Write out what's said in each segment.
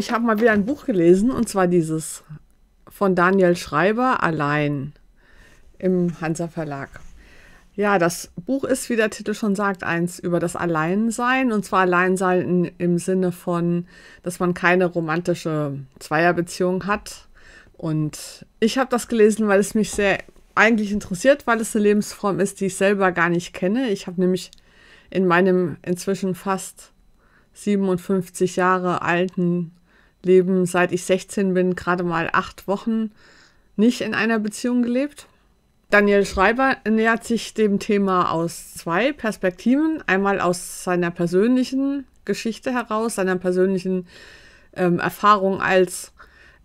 ich habe mal wieder ein Buch gelesen und zwar dieses von Daniel Schreiber allein im Hansa Verlag. Ja, das Buch ist, wie der Titel schon sagt, eins über das Alleinsein. Und zwar Alleinsein im Sinne von, dass man keine romantische Zweierbeziehung hat. Und ich habe das gelesen, weil es mich sehr eigentlich interessiert, weil es eine Lebensform ist, die ich selber gar nicht kenne. Ich habe nämlich in meinem inzwischen fast 57 Jahre alten Leben, seit ich 16 bin, gerade mal acht Wochen nicht in einer Beziehung gelebt. Daniel Schreiber nähert sich dem Thema aus zwei Perspektiven. Einmal aus seiner persönlichen Geschichte heraus, seiner persönlichen ähm, Erfahrung als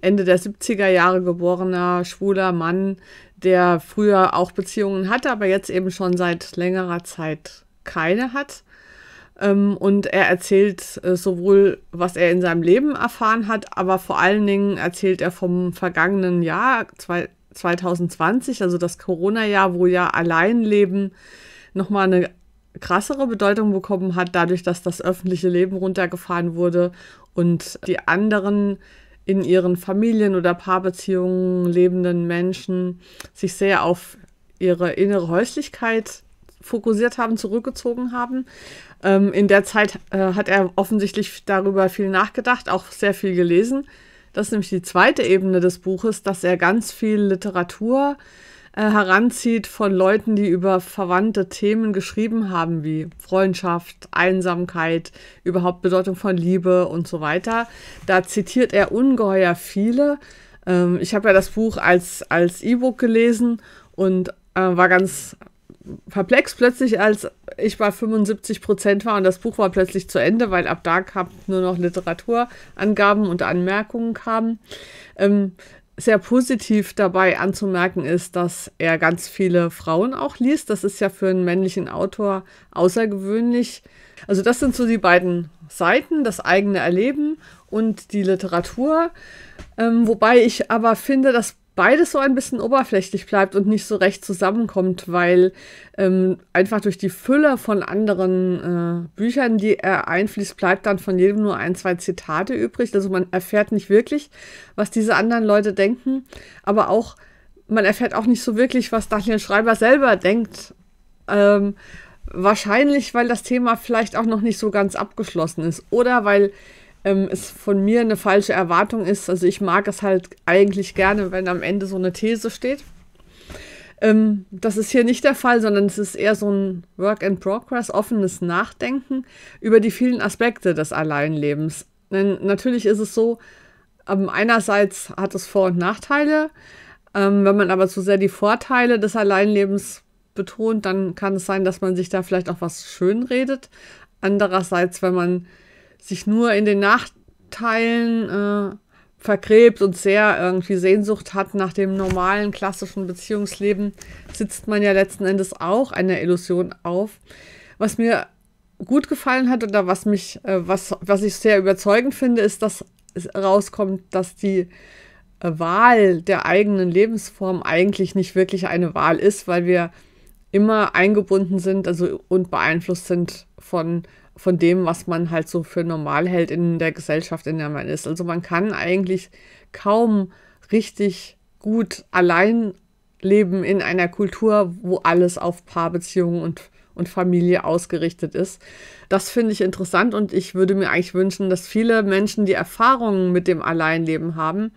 Ende der 70er Jahre geborener schwuler Mann, der früher auch Beziehungen hatte, aber jetzt eben schon seit längerer Zeit keine hat. Ähm, und er erzählt äh, sowohl, was er in seinem Leben erfahren hat, aber vor allen Dingen erzählt er vom vergangenen Jahr zwei, 2020, also das Corona-Jahr, wo ja Alleinleben nochmal eine krassere Bedeutung bekommen hat, dadurch, dass das öffentliche Leben runtergefahren wurde und die anderen in ihren Familien oder Paarbeziehungen lebenden Menschen sich sehr auf ihre innere Häuslichkeit fokussiert haben, zurückgezogen haben. Ähm, in der Zeit äh, hat er offensichtlich darüber viel nachgedacht, auch sehr viel gelesen. Das ist nämlich die zweite Ebene des Buches, dass er ganz viel Literatur äh, heranzieht von Leuten, die über verwandte Themen geschrieben haben, wie Freundschaft, Einsamkeit, überhaupt Bedeutung von Liebe und so weiter. Da zitiert er ungeheuer viele. Ähm, ich habe ja das Buch als, als E-Book gelesen und äh, war ganz perplex plötzlich, als ich bei 75 Prozent war und das Buch war plötzlich zu Ende, weil ab da kamen nur noch Literaturangaben und Anmerkungen kamen. Ähm, sehr positiv dabei anzumerken ist, dass er ganz viele Frauen auch liest. Das ist ja für einen männlichen Autor außergewöhnlich. Also das sind so die beiden Seiten, das eigene Erleben und die Literatur. Ähm, wobei ich aber finde, das beides so ein bisschen oberflächlich bleibt und nicht so recht zusammenkommt, weil ähm, einfach durch die Fülle von anderen äh, Büchern, die er einfließt, bleibt dann von jedem nur ein, zwei Zitate übrig. Also man erfährt nicht wirklich, was diese anderen Leute denken, aber auch man erfährt auch nicht so wirklich, was Daniel Schreiber selber denkt. Ähm, wahrscheinlich, weil das Thema vielleicht auch noch nicht so ganz abgeschlossen ist oder weil ähm, es von mir eine falsche Erwartung ist. Also ich mag es halt eigentlich gerne, wenn am Ende so eine These steht. Ähm, das ist hier nicht der Fall, sondern es ist eher so ein Work in Progress, offenes Nachdenken über die vielen Aspekte des Alleinlebens. Denn natürlich ist es so, ähm, einerseits hat es Vor- und Nachteile, ähm, wenn man aber zu sehr die Vorteile des Alleinlebens betont, dann kann es sein, dass man sich da vielleicht auch was schön redet. Andererseits, wenn man sich nur in den Nachteilen äh, vergräbt und sehr irgendwie Sehnsucht hat nach dem normalen klassischen Beziehungsleben, sitzt man ja letzten Endes auch einer Illusion auf. Was mir gut gefallen hat oder was mich, äh, was, was ich sehr überzeugend finde, ist, dass es rauskommt, dass die äh, Wahl der eigenen Lebensform eigentlich nicht wirklich eine Wahl ist, weil wir immer eingebunden sind also und beeinflusst sind von von dem, was man halt so für normal hält in der Gesellschaft, in der man ist. Also man kann eigentlich kaum richtig gut allein leben in einer Kultur, wo alles auf Paarbeziehungen und, und Familie ausgerichtet ist. Das finde ich interessant und ich würde mir eigentlich wünschen, dass viele Menschen, die Erfahrungen mit dem Alleinleben haben,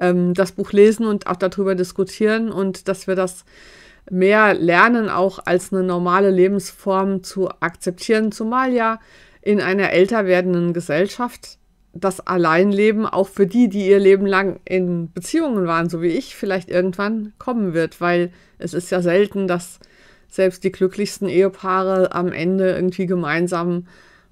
ähm, das Buch lesen und auch darüber diskutieren und dass wir das mehr lernen, auch als eine normale Lebensform zu akzeptieren, zumal ja in einer älter werdenden Gesellschaft das Alleinleben auch für die, die ihr Leben lang in Beziehungen waren, so wie ich, vielleicht irgendwann kommen wird, weil es ist ja selten, dass selbst die glücklichsten Ehepaare am Ende irgendwie gemeinsam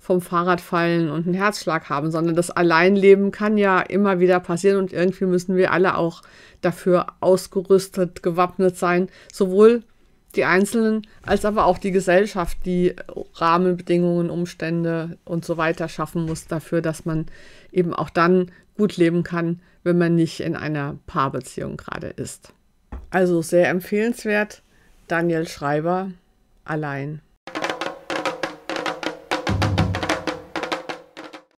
vom Fahrrad fallen und einen Herzschlag haben, sondern das Alleinleben kann ja immer wieder passieren und irgendwie müssen wir alle auch dafür ausgerüstet, gewappnet sein, sowohl die Einzelnen als aber auch die Gesellschaft, die Rahmenbedingungen, Umstände und so weiter schaffen muss dafür, dass man eben auch dann gut leben kann, wenn man nicht in einer Paarbeziehung gerade ist. Also sehr empfehlenswert, Daniel Schreiber allein.